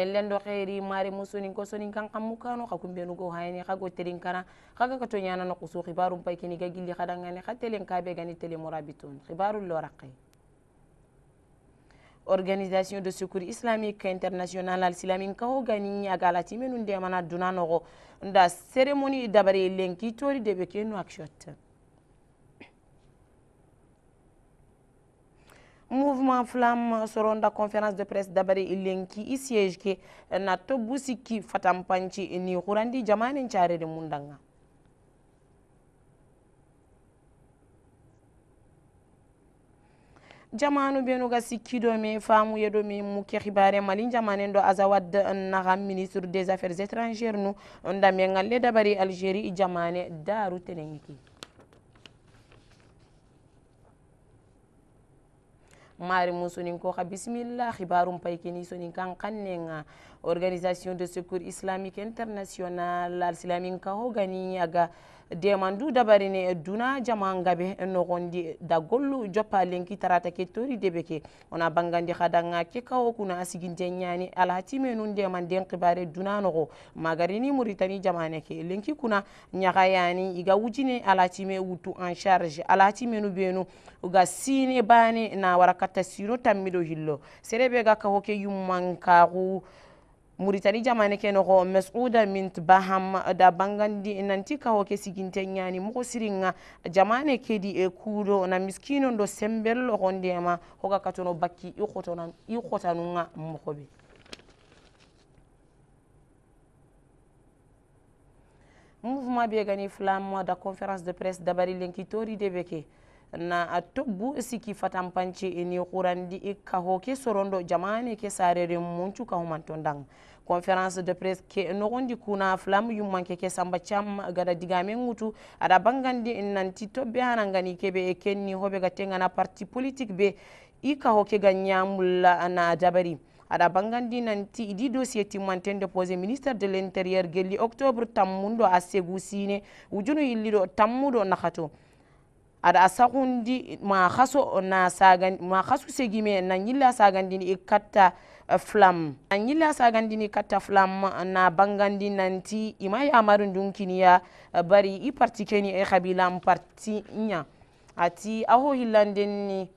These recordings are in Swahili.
nellen do xeeri mari musuni ko soni kan kam kanu xa benu go hayni xa go terin kana xaga ka to no qusu xibarum pay kini ga gilli xadangani xa kabe gani tele murabitun xibaru loraqe organisation de secours islamique international alsilamin kaho gani agalati menu de mana noxo nda ceremony dabare lenki tori debe no akshot mouvement flamme soronda conférence de presse dabari ilenki isiejke na ki fatam panchi ni hurandi jamanen carede mum danga jamanu benuga sikkiɗo mi famuye ɗo min mukke mali jamanen ɗo azawad euh, naha ministre des affaires étrangères, nu euh, damen ngalle dabari algérie jamane daru tenengiki mari mum sonin ko ha bisimillah hibarum pay keni sonin kan kannenga organisation de secours islamique international al ka ho gani aga demandu dabarini duna jaman gabe nogondi da gollu joppa lenki tarata kettori debe ke ona bangandi hadanga ke kawo kuna asiginte ñani alhatime nun deman den kibare duna nogo magarini muritani jamane ke lenki kuna yani iga wujine alhatime wutu en charge alhati menu benu uga sine bane na warakata sino tammido hillo serebe ga kaho ke yummankaku muritani jamane kenoxo masuda mint baham da bangandi nanti kawo ke siginte ñani moxo siringa jamane di e kudo na miskino do sembello xondema hoga katono bakki i xotanunga moxoɓe mouvement be gani flamma da conférence de presse dabari lenki tori de na atubu siki fatam ni ini qurandi i kaho ke sorondo jamani ke sarere muncu ka humantondang conférence de presse ke gondi kuna flam manke ke samba cham gada digame ngutu aɗa bangandi nanti tobe hanangani ke be kenni hobe ga na parti politique be i kaho ke ga na jabari aɗa bangandi nanti iɗi dossier timmanten posé ministre de l' gelli octobre tammuɗo a sine ujunu yilliɗo tammuɗo nahato ada sagundi ma khaso na sagan ma khaso segime na nyilla sagandini katta eh, flam na nyilla sagandini katta flam na bangandi nanti ima ya marun dunkiniya eh, bari i parti keni e eh, khabila parti nya ati aho hillandeni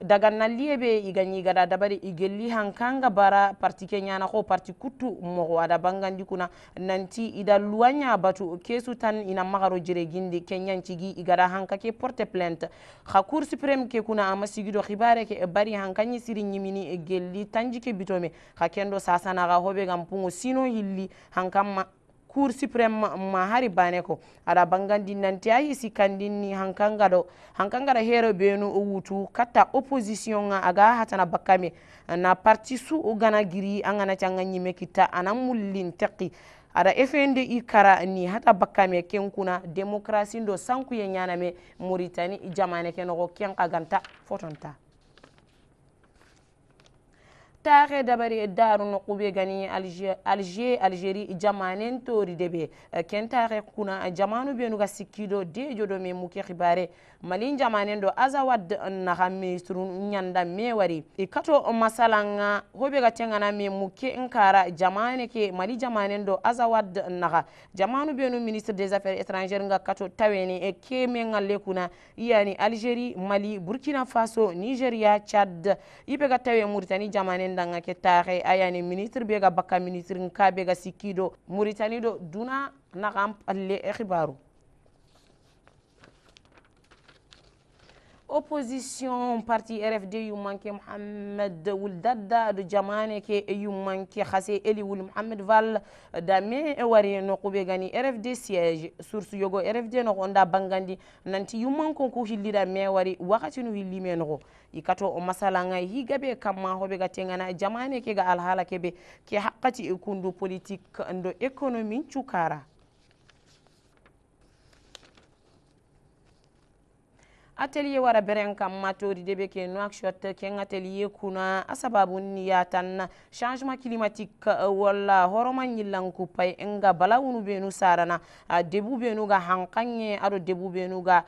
dagannalliye be iga ñigada dabari igelli hankanga bara parti kenyana ñana ko parti kuttu mogo ada bangandi kuna nanti ida luwaña batu kesu tan ina magaro jere gindi ke ñancigi igada hanka ke porte plainte xa cour supreme ke kuna ama sigido xibare ke bari hankañi siri ñimini gelli tanji ke bitome xa kendo sasanaxa hoɓe gam pungo sino hilli hankamma cour suprême ma hari bane ko aɗa bangandin nanti a hisi kandinni hankangaɗo hankangaɗa heero ɓeenu o wutu katta opposition ga aga hatana bakkame na parti su o gana giri angana gana canga ñime kitta ana mullin teqi aɗa efende i kara ni hata bakkame kenkuna démocratie ndo sankuye me muritani jamane kenogo noxo kenka ganta fotonta tare dabari daru no kube gani alger algérie jamanen tori debe eh, kentare kuna jamanu be nuga sikkido dejo do me muke xibare malin jamanen do azawad naxa mesrun ñanda me wari i e kato masalanga hobe ga tengana me muke nkara jamane ke mali jamanen do azawad naxa jamanu be ministre des affaires étrangères nga kato taweni e ke me ngalle kuna yani algérie mali burkina faso nigeria chad ibe ga tawe mauritanie jamanen danga ke taxe a yani ministre bega ga bakka ministre nka bega sikido sikki do muritani do duna naxan palle e xibaru opposition parti rfd yummanke mouhammad wul dadda ɗo jamane ke yummanke hase eliwul mouhammad vall dame e wari no kuɓe gani rfd siége source yogo rfd no onda bangandi nanti yummanko ko hillira me wari wakkati no hillime noko ikato o masala gay higaɓe kamma hoɓe ga tegana jamane ke ga alhala keɓe ke hakkati e kundu politique ndo économie cukara atelier wara beren kam matodi debe ke shot ken atelier kuna asababu ni ya tanna changement climatique wala horoma nyilanku pay enga balawunu benu sarana debu benu ga hankanye aro debu benu ga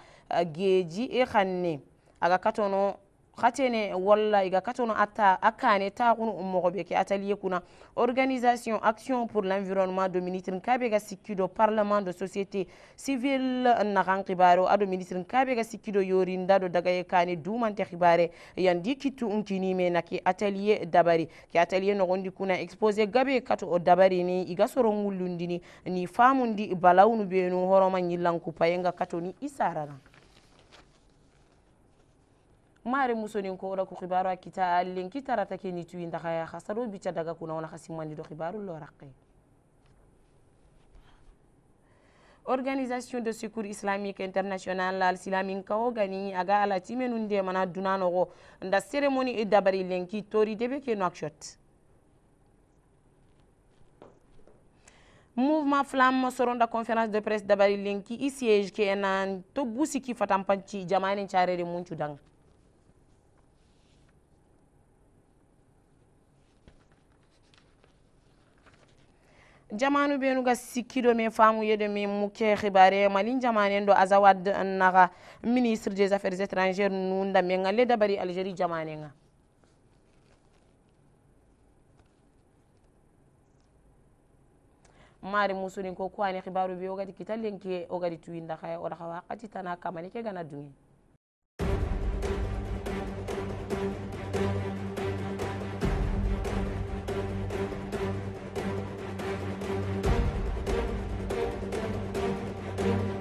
geji e khanne aga katono xatene walla iga katono atta akane ta xun be ke atelier kuna organisation action pour l'environnement do ministre kabe ga sikkido parlement de société civile naxan xibare ado ministre kabe ga sikkido ndado daga dagaye kane dumante xibare yandi kittu unkinime na ke atelier dabari ke atelier noxondi kuna exposé gabe kato o ni iga soro ngullundini ni famundi balawunu benu horoma ñillankupayenga katoni ni isarana mare musonin kora ku khibaru akita allin kitara take ni tuin daga ya khasaru bicha daga kuna wana khasimani do khibaru lo organisation de secour islamique international la silamin kawo gani aga ala timenun de mana dunanogo nda cérémonie e dabari lenki tori debe ke nouakchott mouvement flamme soronda conférence de presse dabari lenki i siége ke enan to busiki fatampanci jamanen carere muncu danga jamanu benu ga me min famuyeɗo me muke hibare malin jamanen ɗo azawad naga ministre des affaires étrangére nunda min galle dabari algérie jamanega mari musurin ko kuwani hibaru bi ogadi kita lenke ogadi tuwinda kaya oɗa hawa kati tana kamani ke gana dungi thank you